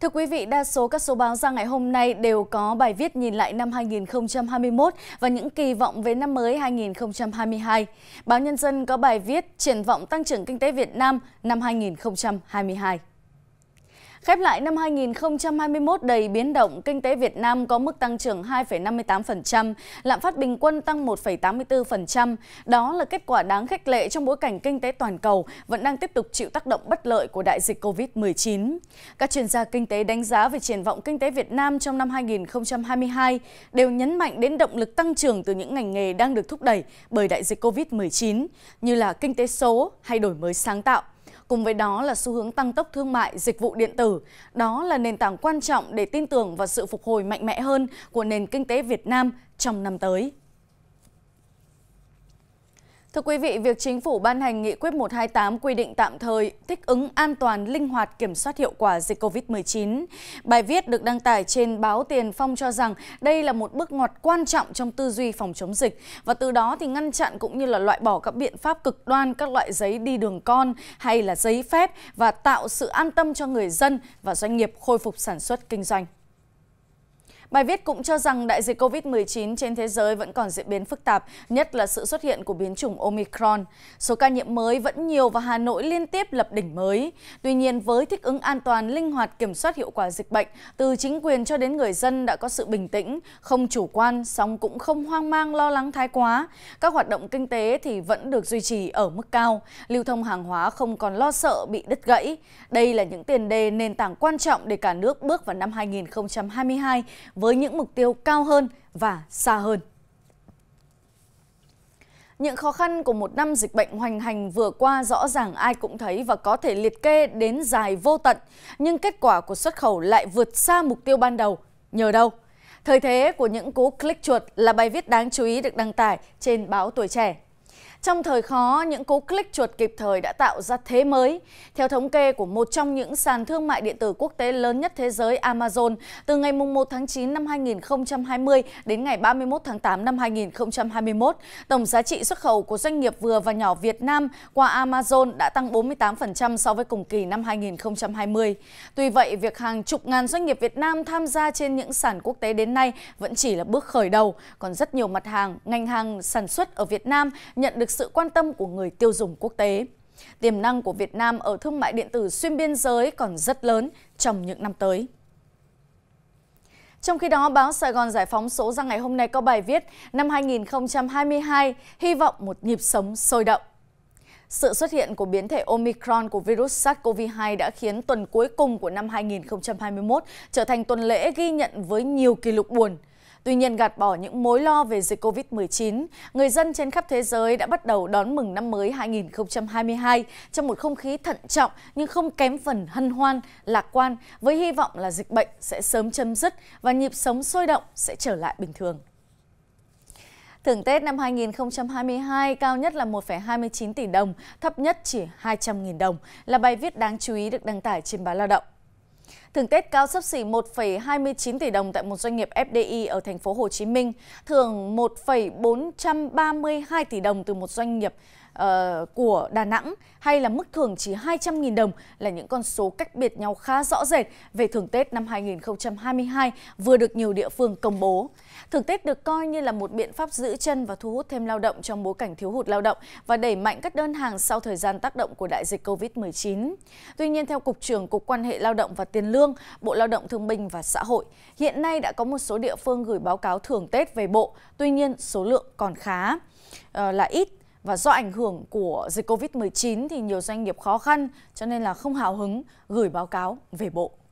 Thưa quý vị, đa số các số báo ra ngày hôm nay đều có bài viết nhìn lại năm 2021 và những kỳ vọng về năm mới 2022. Báo Nhân dân có bài viết Triển vọng tăng trưởng kinh tế Việt Nam năm 2022. Khép lại năm 2021 đầy biến động, kinh tế Việt Nam có mức tăng trưởng 2,58%, lạm phát bình quân tăng 1,84%. Đó là kết quả đáng khích lệ trong bối cảnh kinh tế toàn cầu vẫn đang tiếp tục chịu tác động bất lợi của đại dịch COVID-19. Các chuyên gia kinh tế đánh giá về triển vọng kinh tế Việt Nam trong năm 2022 đều nhấn mạnh đến động lực tăng trưởng từ những ngành nghề đang được thúc đẩy bởi đại dịch COVID-19 như là kinh tế số hay đổi mới sáng tạo. Cùng với đó là xu hướng tăng tốc thương mại, dịch vụ điện tử. Đó là nền tảng quan trọng để tin tưởng vào sự phục hồi mạnh mẽ hơn của nền kinh tế Việt Nam trong năm tới. Thưa quý vị, việc chính phủ ban hành nghị quyết 128 quy định tạm thời thích ứng an toàn, linh hoạt, kiểm soát hiệu quả dịch COVID-19. Bài viết được đăng tải trên báo Tiền Phong cho rằng đây là một bước ngoặt quan trọng trong tư duy phòng chống dịch và từ đó thì ngăn chặn cũng như là loại bỏ các biện pháp cực đoan các loại giấy đi đường con hay là giấy phép và tạo sự an tâm cho người dân và doanh nghiệp khôi phục sản xuất kinh doanh. Bài viết cũng cho rằng đại dịch COVID-19 trên thế giới vẫn còn diễn biến phức tạp, nhất là sự xuất hiện của biến chủng Omicron. Số ca nhiễm mới vẫn nhiều và Hà Nội liên tiếp lập đỉnh mới. Tuy nhiên, với thích ứng an toàn, linh hoạt kiểm soát hiệu quả dịch bệnh, từ chính quyền cho đến người dân đã có sự bình tĩnh, không chủ quan, song cũng không hoang mang lo lắng thái quá. Các hoạt động kinh tế thì vẫn được duy trì ở mức cao, lưu thông hàng hóa không còn lo sợ bị đứt gãy. Đây là những tiền đề nền tảng quan trọng để cả nước bước vào năm 2022 với những mục tiêu cao hơn và xa hơn. Những khó khăn của một năm dịch bệnh hoành hành vừa qua rõ ràng ai cũng thấy và có thể liệt kê đến dài vô tận, nhưng kết quả của xuất khẩu lại vượt xa mục tiêu ban đầu. Nhờ đâu? Thời thế của những cú click chuột là bài viết đáng chú ý được đăng tải trên báo Tuổi Trẻ trong thời khó, những cú click chuột kịp thời đã tạo ra thế mới. Theo thống kê của một trong những sàn thương mại điện tử quốc tế lớn nhất thế giới Amazon, từ ngày 1 tháng 9 năm 2020 đến ngày 31 tháng 8 năm 2021, tổng giá trị xuất khẩu của doanh nghiệp vừa và nhỏ Việt Nam qua Amazon đã tăng 48% so với cùng kỳ năm 2020. Tuy vậy, việc hàng chục ngàn doanh nghiệp Việt Nam tham gia trên những sàn quốc tế đến nay vẫn chỉ là bước khởi đầu, còn rất nhiều mặt hàng, ngành hàng sản xuất ở Việt Nam nhận được được sự quan tâm của người tiêu dùng quốc tế. Tiềm năng của Việt Nam ở thương mại điện tử xuyên biên giới còn rất lớn trong những năm tới. Trong khi đó, báo Sài Gòn Giải phóng số ra ngày hôm nay có bài viết Năm 2022, hy vọng một nhịp sống sôi động. Sự xuất hiện của biến thể Omicron của virus SARS-CoV-2 đã khiến tuần cuối cùng của năm 2021 trở thành tuần lễ ghi nhận với nhiều kỷ lục buồn – Tuy nhiên gạt bỏ những mối lo về dịch Covid-19, người dân trên khắp thế giới đã bắt đầu đón mừng năm mới 2022 trong một không khí thận trọng nhưng không kém phần hân hoan, lạc quan với hy vọng là dịch bệnh sẽ sớm chấm dứt và nhịp sống sôi động sẽ trở lại bình thường. Thưởng Tết năm 2022 cao nhất là 1,29 tỷ đồng, thấp nhất chỉ 200.000 đồng là bài viết đáng chú ý được đăng tải trên báo Lao động. Thưởng Tết cao sấp xỉ 1,29 tỷ đồng tại một doanh nghiệp FDI ở thành phố Hồ Chí Minh, thưởng 1,432 tỷ đồng từ một doanh nghiệp uh, của Đà Nẵng hay là mức thưởng chỉ 200.000 đồng là những con số cách biệt nhau khá rõ rệt về thưởng Tết năm 2022 vừa được nhiều địa phương công bố. Thưởng Tết được coi như là một biện pháp giữ chân và thu hút thêm lao động trong bối cảnh thiếu hụt lao động và đẩy mạnh các đơn hàng sau thời gian tác động của đại dịch COVID-19. Tuy nhiên, theo Cục trưởng Cục quan hệ lao động và tiền lương, lương, Bộ Lao động Thương binh và Xã hội. Hiện nay đã có một số địa phương gửi báo cáo thưởng Tết về Bộ, tuy nhiên số lượng còn khá ờ, là ít và do ảnh hưởng của dịch Covid-19 thì nhiều doanh nghiệp khó khăn cho nên là không hào hứng gửi báo cáo về Bộ.